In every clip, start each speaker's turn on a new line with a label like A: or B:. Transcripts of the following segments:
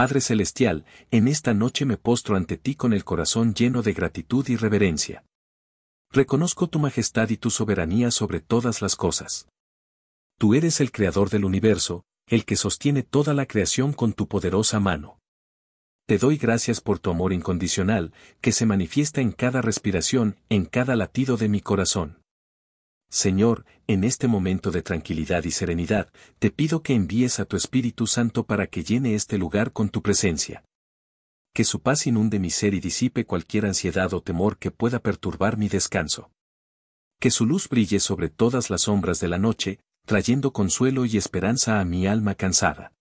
A: Padre Celestial, en esta noche me postro ante ti con el corazón lleno de gratitud y reverencia. Reconozco tu majestad y tu soberanía sobre todas las cosas. Tú eres el creador del universo, el que sostiene toda la creación con tu poderosa mano. Te doy gracias por tu amor incondicional, que se manifiesta en cada respiración, en cada latido de mi corazón. Señor, en este momento de tranquilidad y serenidad, te pido que envíes a tu Espíritu Santo para que llene este lugar con tu presencia. Que su paz inunde mi ser y disipe cualquier ansiedad o temor que pueda perturbar mi descanso. Que su luz brille sobre todas las sombras de la noche, trayendo consuelo y esperanza a mi alma cansada.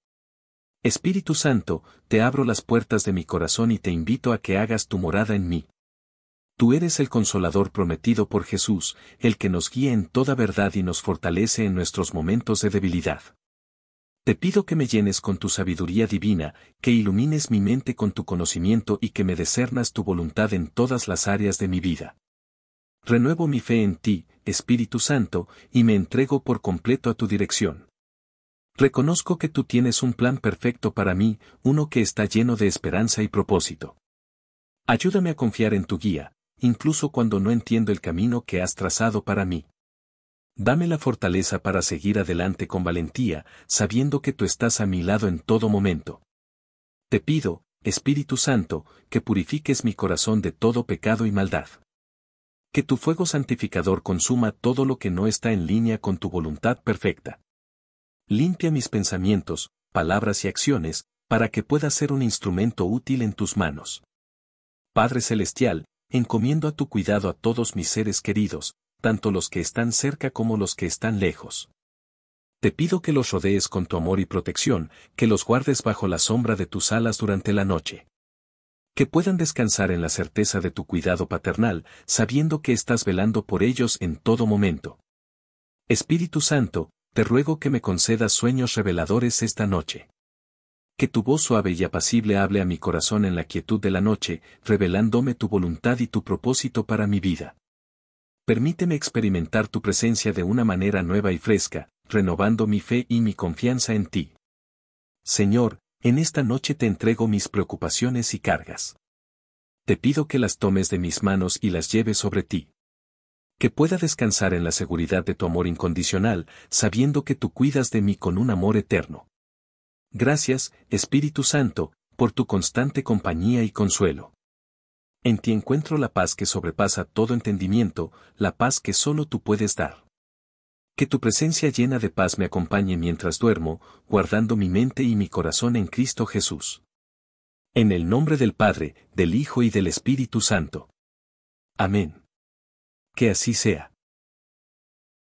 A: Espíritu Santo, te abro las puertas de mi corazón y te invito a que hagas tu morada en mí tú eres el consolador prometido por Jesús, el que nos guía en toda verdad y nos fortalece en nuestros momentos de debilidad. Te pido que me llenes con tu sabiduría divina, que ilumines mi mente con tu conocimiento y que me descernas tu voluntad en todas las áreas de mi vida. Renuevo mi fe en ti, Espíritu Santo, y me entrego por completo a tu dirección. Reconozco que tú tienes un plan perfecto para mí, uno que está lleno de esperanza y propósito. Ayúdame a confiar en tu guía, incluso cuando no entiendo el camino que has trazado para mí. Dame la fortaleza para seguir adelante con valentía, sabiendo que tú estás a mi lado en todo momento. Te pido, Espíritu Santo, que purifiques mi corazón de todo pecado y maldad. Que tu fuego santificador consuma todo lo que no está en línea con tu voluntad perfecta. Limpia mis pensamientos, palabras y acciones, para que pueda ser un instrumento útil en tus manos. Padre Celestial, encomiendo a tu cuidado a todos mis seres queridos, tanto los que están cerca como los que están lejos. Te pido que los rodees con tu amor y protección, que los guardes bajo la sombra de tus alas durante la noche. Que puedan descansar en la certeza de tu cuidado paternal, sabiendo que estás velando por ellos en todo momento. Espíritu Santo, te ruego que me concedas sueños reveladores esta noche que tu voz suave y apacible hable a mi corazón en la quietud de la noche, revelándome tu voluntad y tu propósito para mi vida. Permíteme experimentar tu presencia de una manera nueva y fresca, renovando mi fe y mi confianza en ti. Señor, en esta noche te entrego mis preocupaciones y cargas. Te pido que las tomes de mis manos y las lleves sobre ti. Que pueda descansar en la seguridad de tu amor incondicional, sabiendo que tú cuidas de mí con un amor eterno. Gracias, Espíritu Santo, por tu constante compañía y consuelo. En ti encuentro la paz que sobrepasa todo entendimiento, la paz que solo tú puedes dar. Que tu presencia llena de paz me acompañe mientras duermo, guardando mi mente y mi corazón en Cristo Jesús. En el nombre del Padre, del Hijo y del Espíritu Santo. Amén. Que así sea.